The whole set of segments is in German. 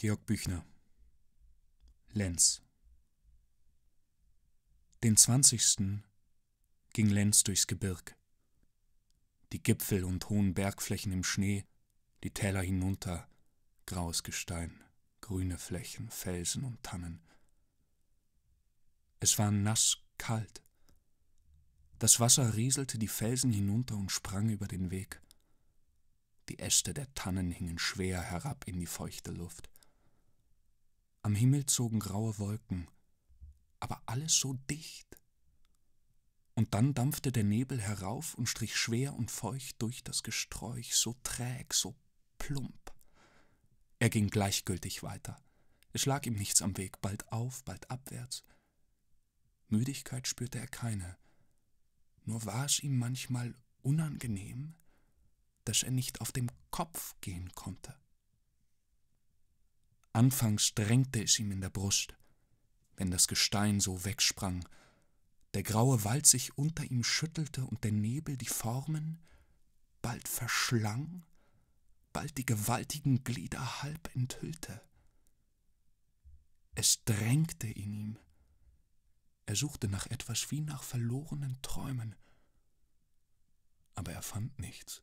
Georg Büchner Lenz Den 20. ging Lenz durchs Gebirg. Die Gipfel und hohen Bergflächen im Schnee, die Täler hinunter, graues Gestein, grüne Flächen, Felsen und Tannen. Es war nass kalt. Das Wasser rieselte die Felsen hinunter und sprang über den Weg. Die Äste der Tannen hingen schwer herab in die feuchte Luft. Am Himmel zogen graue Wolken, aber alles so dicht. Und dann dampfte der Nebel herauf und strich schwer und feucht durch das Gesträuch, so träg, so plump. Er ging gleichgültig weiter. Es lag ihm nichts am Weg, bald auf, bald abwärts. Müdigkeit spürte er keine. Nur war es ihm manchmal unangenehm, dass er nicht auf dem Kopf gehen konnte. Anfangs drängte es ihm in der Brust, wenn das Gestein so wegsprang, der graue Wald sich unter ihm schüttelte und der Nebel die Formen bald verschlang, bald die gewaltigen Glieder halb enthüllte. Es drängte in ihm. Er suchte nach etwas wie nach verlorenen Träumen, aber er fand nichts.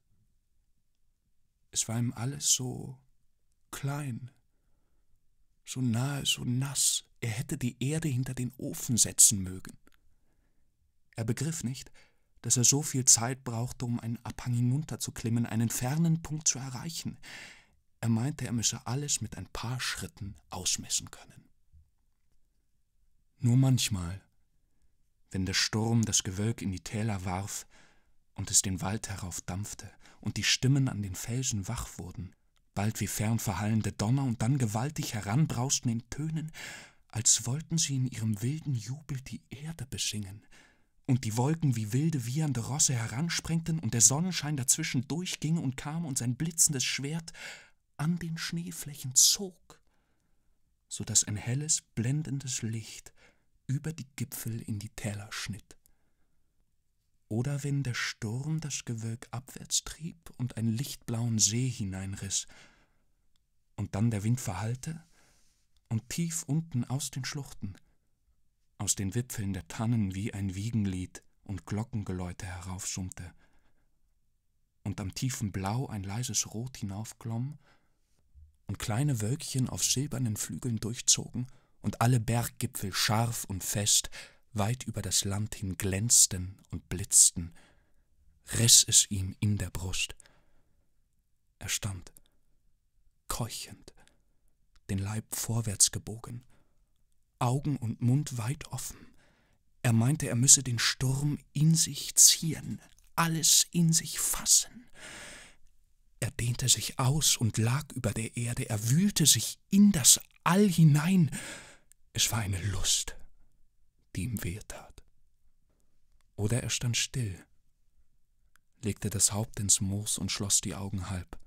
Es war ihm alles so klein, so nahe, so nass, er hätte die Erde hinter den Ofen setzen mögen. Er begriff nicht, dass er so viel Zeit brauchte, um einen Abhang hinunterzuklimmen, einen fernen Punkt zu erreichen. Er meinte, er müsse alles mit ein paar Schritten ausmessen können. Nur manchmal, wenn der Sturm das Gewölk in die Täler warf und es den Wald heraufdampfte und die Stimmen an den Felsen wach wurden, bald wie fern verhallende Donner und dann gewaltig heranbrausten in Tönen, als wollten sie in ihrem wilden Jubel die Erde besingen, und die Wolken wie wilde, wiehernde Rosse heransprengten und der Sonnenschein dazwischen durchging und kam und sein blitzendes Schwert an den Schneeflächen zog, so daß ein helles, blendendes Licht über die Gipfel in die Täler schnitt oder wenn der Sturm das Gewölk abwärts trieb und einen lichtblauen See hineinriss, und dann der Wind verhallte, und tief unten aus den Schluchten, aus den Wipfeln der Tannen wie ein Wiegenlied und Glockengeläute heraufsummte, und am tiefen Blau ein leises Rot hinaufglomm, und kleine Wölkchen auf silbernen Flügeln durchzogen, und alle Berggipfel scharf und fest, weit über das Land hin glänzten und blitzten, riss es ihm in der Brust. Er stand, keuchend, den Leib vorwärts gebogen, Augen und Mund weit offen. Er meinte, er müsse den Sturm in sich ziehen, alles in sich fassen. Er dehnte sich aus und lag über der Erde, er wühlte sich in das All hinein. Es war eine Lust, die ihm weh tat. Oder er stand still, legte das Haupt ins Moos und schloss die Augen halb.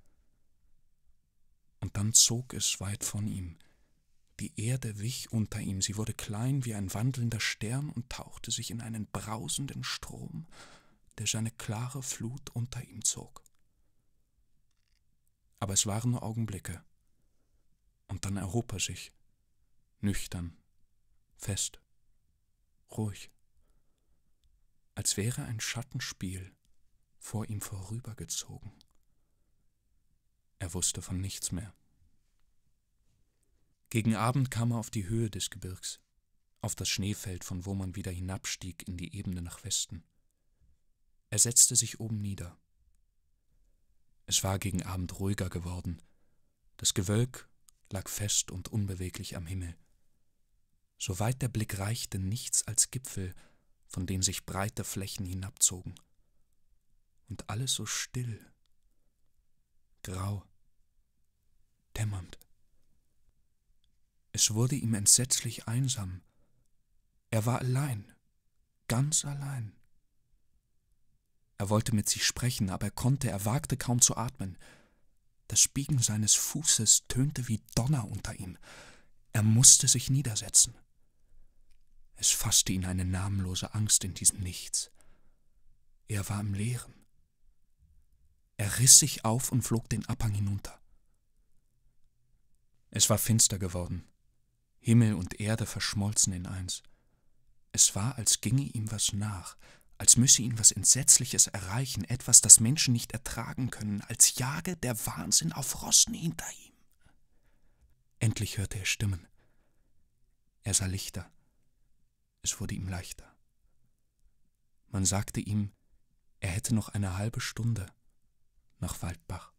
Und dann zog es weit von ihm. Die Erde wich unter ihm, sie wurde klein wie ein wandelnder Stern und tauchte sich in einen brausenden Strom, der seine klare Flut unter ihm zog. Aber es waren nur Augenblicke, und dann erhob er sich, nüchtern, fest ruhig, als wäre ein Schattenspiel vor ihm vorübergezogen. Er wusste von nichts mehr. Gegen Abend kam er auf die Höhe des Gebirgs, auf das Schneefeld, von wo man wieder hinabstieg in die Ebene nach Westen. Er setzte sich oben nieder. Es war gegen Abend ruhiger geworden. Das Gewölk lag fest und unbeweglich am Himmel soweit der Blick reichte, nichts als Gipfel, von dem sich breite Flächen hinabzogen. Und alles so still, grau, dämmernd. Es wurde ihm entsetzlich einsam. Er war allein, ganz allein. Er wollte mit sich sprechen, aber er konnte, er wagte kaum zu atmen. Das Biegen seines Fußes tönte wie Donner unter ihm. Er musste sich niedersetzen. Es fasste ihn eine namenlose Angst in diesem Nichts. Er war im Leeren. Er riss sich auf und flog den Abhang hinunter. Es war finster geworden. Himmel und Erde verschmolzen in eins. Es war, als ginge ihm was nach, als müsse ihn was Entsetzliches erreichen, etwas, das Menschen nicht ertragen können, als jage der Wahnsinn auf Rossen hinter ihm. Endlich hörte er Stimmen. Er sah Lichter. Es wurde ihm leichter. Man sagte ihm, er hätte noch eine halbe Stunde nach Waldbach.